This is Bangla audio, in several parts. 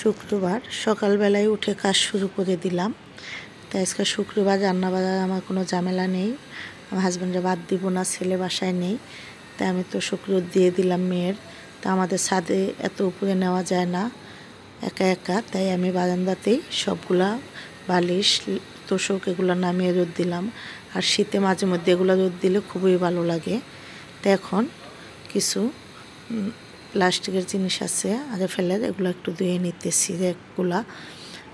শুক্রবার সকালবেলায় উঠে কাজ শুরু করে দিলাম তাই আজকে শুক্রবার রান্না বাজার আমার কোনো ঝামেলা নেই আমার হাজব্যান্ডে বাদ দিব না ছেলে বাসায় নেই তাই আমি তো শুক্র দিয়ে দিলাম মেয়ের তা আমাদের ছাদে এত উপরে নেওয়া যায় না একা একা তাই আমি বারান্দাতেই সবগুলা বালিশ তোষক এগুলো নামিয়ে রোদ দিলাম আর শীতে মাঝে মধ্যে এগুলো রোদ দিলে খুবই ভালো লাগে তাই এখন কিছু প্লাস্টিকের জিনিস আছে আগে ফেলে এগুলো একটু ধুয়ে নিতেছি এগুলা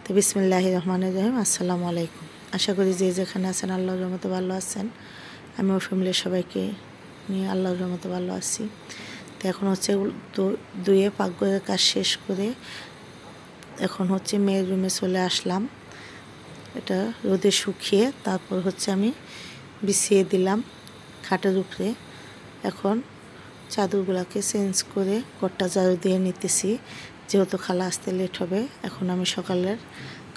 তো বিসমিল্লাহ রহমান রহিম আসসালামু আলাইকুম আশা করি যে যেখানে আছেন আল্লাহর রহমতে ভালো আছেন আমি ওর ফ্যামিলির সবাইকে নিয়ে আল্লাহর রহমতে ভালো আছি তো এখন হচ্ছে দুয়ে পাকঘরের কাজ শেষ করে এখন হচ্ছে মেয়ের রুমে চলে আসলাম এটা রোদে শুকিয়ে তারপর হচ্ছে আমি বিছিয়ে দিলাম খাটের উপরে এখন চাদরগুলোকে চেঞ্জ করে ঘরটা ঝাড়ু দিয়ে নিতেছি যেহেতু খালা আসতে লেট হবে এখন আমি সকালের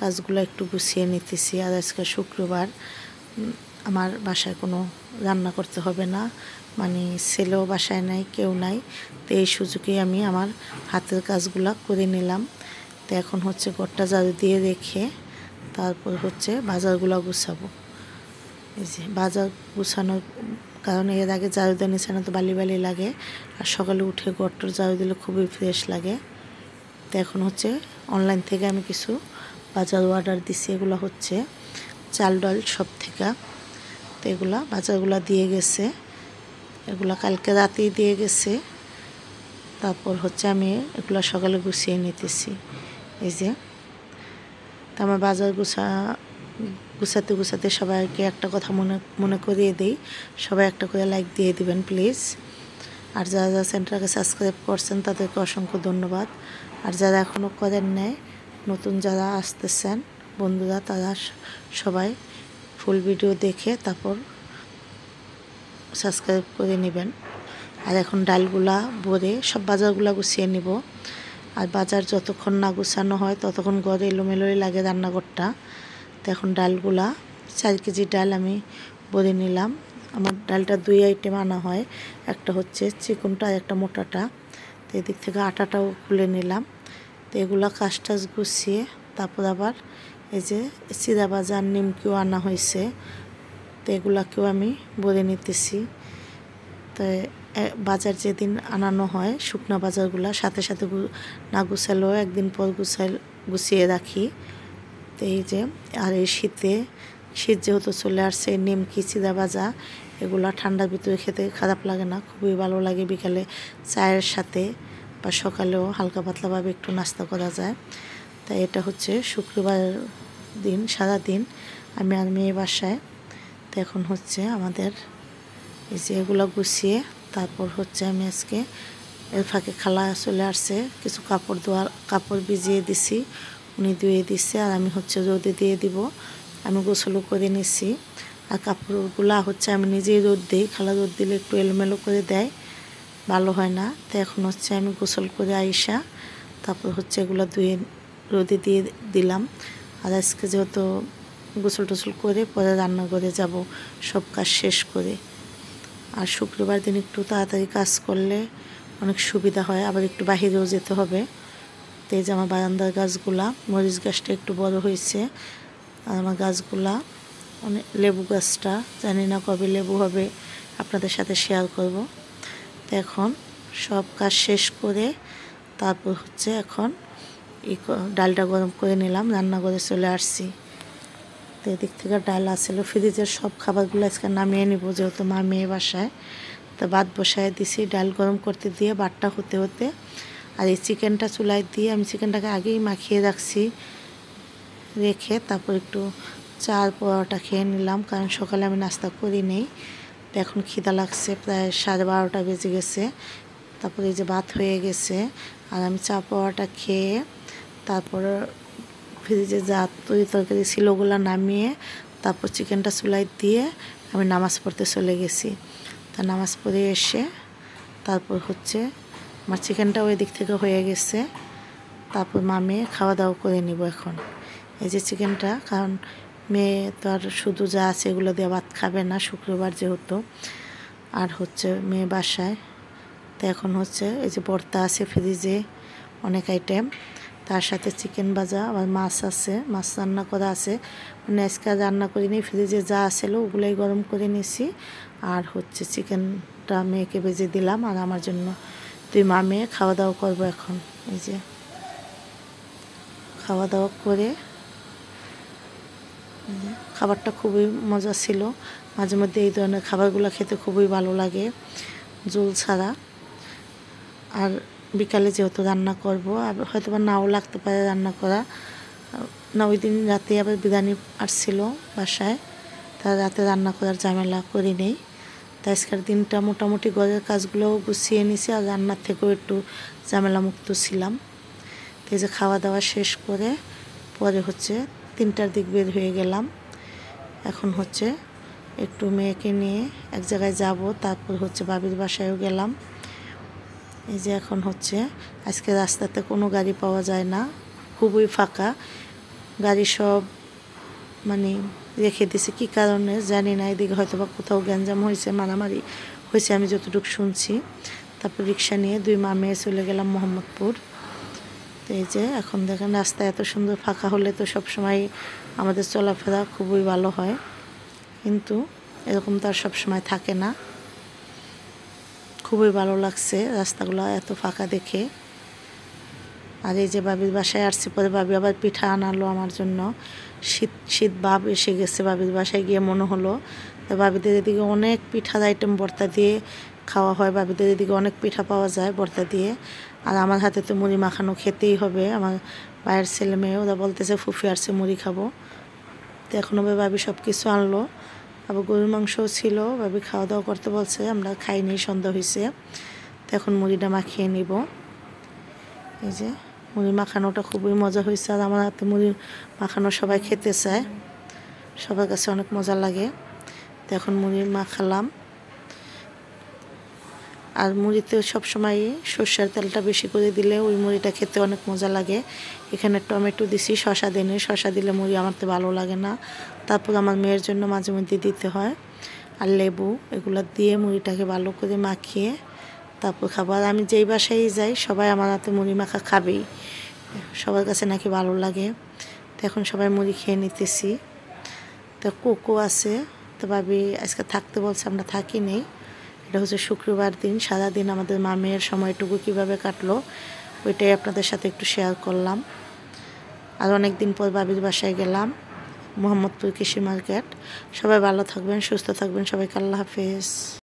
কাজগুলো একটু গুছিয়ে নিতেছি আর আজকে শুক্রবার আমার বাসায় কোনো রান্না করতে হবে না মানে ছেলেও বাসায় নাই কেউ নাই তো এই সুযোগে আমি আমার হাতের কাজগুলো করে নিলাম তো এখন হচ্ছে গোটা জাদু দিয়ে রেখে তারপর হচ্ছে বাজারগুলো গুছাবো এই যে বাজার গুছানোর কারণ এর আগে ঝাড়ু দেওয়া নিচে না তো বালি বালি লাগে আর সকালে উঠে গট্টর ঝাড়ু দিলে খুবই ফ্রেশ লাগে তো এখন হচ্ছে অনলাইন থেকে আমি কিছু বাজার অর্ডার দিছি এগুলো হচ্ছে চাল ডাল সব থেকে তো এগুলা বাজারগুলো দিয়ে গেছে এগুলা কালকে রাতেই দিয়ে গেছে তারপর হচ্ছে আমি এগুলা সকালে গুছিয়ে নিতেছি এই যে তো আমার বাজার গুছা গুছাতে গুছাতে সবাইকে একটা কথা মনে মনে করিয়ে দেই সবাই একটা করে লাইক দিয়ে দিবেন প্লিজ আর যারা যারা সেন্টারকে সাবস্ক্রাইব করছেন তাদেরকে অসংখ্য ধন্যবাদ আর যারা এখনও করেন নেয় নতুন যারা আসতেছেন বন্ধুরা তারা সবাই ফুল ভিডিও দেখে তারপর সাবস্ক্রাইব করে নেবেন আর এখন ডালগুলা ভরে সব বাজারগুলা গুছিয়ে নিব আর বাজার যতক্ষণ না গুছানো হয় ততক্ষণ ঘরে এলোমেলোই লাগে রান্নাঘরটা তো এখন ডালগুলা চার কেজি ডাল আমি বলে নিলাম আমার ডালটা দুই আইটেম আনা হয় একটা হচ্ছে চিকনটা একটা মোটাটা তো এদিক থেকে আটাটাও খুলে নিলাম তো এগুলা কাজটাজ গুছিয়ে তারপর আবার এই যে সিদাবাজার নিমকিও আনা হয়েছে তো এগুলাকেও আমি বলে নিতেছি তো বাজার যেদিন আনানো হয় শুকনা বাজারগুলা সাথে সাথে না গুছালেও একদিন পর গুছাই গুছিয়ে রাখি তো এই যে আর এই শীতে শীত যেহেতু চলে আসছে নিমকি চিদা ভাজা এগুলো ঠান্ডার ভিতরে খেতে খারাপ লাগে না খুবই ভালো লাগে বিকালে চায়ের সাথে বা সকালেও হালকা পাতলাভাবে একটু নাস্তা করা যায় তাই এটা হচ্ছে শুক্রবার দিন সারা দিন আমি আর মেয়ে বাসায় তো এখন হচ্ছে আমাদের এই যে এগুলো গুছিয়ে তারপর হচ্ছে আমি আজকে এর ফাঁকে খালা চলে আসছে কিছু কাপড় ধোয়ার কাপড় ভিজিয়ে দিছি উনি ধুয়ে দিচ্ছে আর আমি হচ্ছে রোদে দিয়ে দিব আমি গোসলও করে নিছি আর কাপড়গুলা হচ্ছে আমি নিজেই রোদ দিই খালা রোদ দিলে একটু এলোমেলো করে দেয় ভালো হয় না তো এখন হচ্ছে আমি গোসল করে আইসা তারপর হচ্ছে এগুলো ধুয়ে রোদে দিয়ে দিলাম আর আজকে যেহেতু গোসল টোসল করে পরে রান্না করে যাব সব কাজ শেষ করে আর শুক্রবার দিন একটু তাড়াতাড়ি কাজ করলে অনেক সুবিধা হয় আবার একটু বাহিরেও যেতে হবে তো এই যে আমার বারান্দার গাছগুলা মরিচ গাছটা একটু বড় হয়েছে আর আমার গাছগুলা অনেক মানে লেবু গাছটা জানি না কবে লেবু হবে আপনাদের সাথে শেয়ার করব তো এখন সব কাজ শেষ করে তারপর হচ্ছে এখন ডালটা গরম করে নিলাম রান্না করে চলে আসছি তো এদিক থেকে ডাল আসলো ফ্রিজের সব খাবারগুলো আজকে নামিয়ে নিব যেহেতু মা মেয়ে বাসায় তো বাদ বসায় দিছি ডাল গরম করতে দিয়ে বাটটা হতে হতে আর এই চিকেনটা চুলায় দিয়ে আমি চিকেনটাকে আগেই মাখিয়ে রাখছি রেখে তারপর একটু চার পরোটা খেয়ে নিলাম কারণ সকালে আমি নাস্তা করি নেই তো এখন খিদা লাগছে প্রায় সাড়ে বারোটা বেজে গেছে তারপরে এই যে ভাত হয়ে গেছে আর আমি চা পরোটা খেয়ে তারপর ফ্রিজে যা তৈরি তরকারি ছিল ওগুলো নামিয়ে তারপর চিকেনটা চুলাই দিয়ে আমি নামাজ পড়তে চলে গেছি তা নামাজ পড়ে এসে তারপর হচ্ছে আমার চিকেনটাও এদিক থেকে হয়ে গেছে তারপর মা মেয়ে খাওয়া দাওয়া করে নিব এখন এই যে চিকেনটা কারণ মেয়ে তো আর শুধু যা আছে এগুলো দিয়ে ভাত খাবে না শুক্রবার যেহেতু আর হচ্ছে মেয়ে বাসায় তো এখন হচ্ছে এই যে বর্তা আছে ফ্রিজে অনেক আইটেম তার সাথে চিকেন ভাজা আবার মাছ আছে মাছ রান্না করা আছে মানে আজকে রান্না করিনি ফ্রিজে যা আসলো ওগুলোই গরম করে নিয়েছি আর হচ্ছে চিকেনটা মেয়েকে ভেজে দিলাম আর আমার জন্য তুই মা মেয়ে খাওয়া দাওয়া করবো এখন এই যে খাওয়া দাওয়া করে খাবারটা খুবই মজা ছিল মাঝে মধ্যে এই ধরনের খাবারগুলো খেতে খুবই ভালো লাগে জল ছাড়া আর বিকালে যেহেতু রান্না করব আর হয়তো বা নাও লাগতে পারে রান্না করা না ওই দিন রাতে আবার বিরিয়ানি আসছিল বাসায় তারা রাতে রান্না করার ঝামেলা করি নেই তাই আজকের দিনটা মোটামুটি গজের কাজগুলোও গুছিয়ে নিছি আর রান্নার থেকেও একটু ঝামেলামুক্ত ছিলাম তাই যে খাওয়া দাওয়া শেষ করে পরে হচ্ছে তিনটার দিক বের হয়ে গেলাম এখন হচ্ছে একটু মেয়েকে নিয়ে এক জায়গায় যাব তারপর হচ্ছে বাবির বাসায়ও গেলাম এই যে এখন হচ্ছে আজকে রাস্তাতে কোনো গাড়ি পাওয়া যায় না খুবই ফাঁকা গাড়ি সব মানে রেখে দিছে কি কারণে জানি না এদিকে হয়তো বা কোথাও গ্যাঞ্জাম হয়েছে মারামারি হয়েছে আমি যতটুকু শুনছি তারপর রিক্সা নিয়ে দুই মা মেয়ে চলে গেলাম মোহাম্মদপুর তো এই যে এখন দেখেন রাস্তা এত সুন্দর ফাঁকা হলে তো সবসময় আমাদের চলাফেরা খুবই ভালো হয় কিন্তু এরকম তো আর সবসময় থাকে না খুবই ভালো লাগছে রাস্তাগুলো এত ফাঁকা দেখে আর এই যে বাবির বাসায় আসছে পরে বাবি আবার পিঠা আনালো আমার জন্য শীত শীত ভাব এসে গেছে বাবির বাসায় গিয়ে মনে হলো তো বাবিদের এদিকে অনেক পিঠার আইটেম বর্তা দিয়ে খাওয়া হয় বাবিদের এদিকে অনেক পিঠা পাওয়া যায় বর্তা দিয়ে আর আমার হাতে তো মুড়ি মাখানো খেতেই হবে আমার বাইরের ছেলে মেয়ে ওরা বলতেছে ফুফি আসছে মুড়ি খাবো তো ওই বাবি সব কিছু আনলো আবার গরুর মাংসও ছিল ভাবি খাওয়া দাওয়া করতে বলছে আমরা খাইনি সন্দেহ হয়েছে তো এখন মুড়িটা মাখিয়ে নিব এই যে মুড়ি মাখানোটা খুবই মজা হয়েছে আর আমার হাতে মুড়ি মাখানো সবাই খেতে চায় সবার কাছে অনেক মজা লাগে তো এখন মুড়ি মাখালাম আর মুড়িতে সবসময় সর্ষের তেলটা বেশি করে দিলে ওই মুড়িটা খেতে অনেক মজা লাগে এখানে টমেটো দিছি শশা দিনে শশা দিলে মুড়ি আমার তো ভালো লাগে না তারপর আমার মেয়ের জন্য মাঝে মধ্যে দিতে হয় আর লেবু এগুলো দিয়ে মুড়িটাকে ভালো করে মাখিয়ে তারপর খাবার আমি যেই বাসায় যাই সবাই আমার হাতে মুড়ি মাখা খাবেই সবার কাছে নাকি ভালো লাগে তো এখন সবাই মুড়ি খেয়ে নিতেছি তো কোকো আছে তো ভাবি আজকে থাকতে বলছে আমরা থাকি নেই এটা হচ্ছে শুক্রবার দিন সারাদিন আমাদের মামের সময়টুকু কিভাবে কাটলো ওইটাই আপনাদের সাথে একটু শেয়ার করলাম আর অনেক দিন পর বাবির বাসায় গেলাম মোহাম্মদপুর কৃষি মার্কেট সবাই ভালো থাকবেন সুস্থ থাকবেন সবাইকে আল্লাহ হাফেজ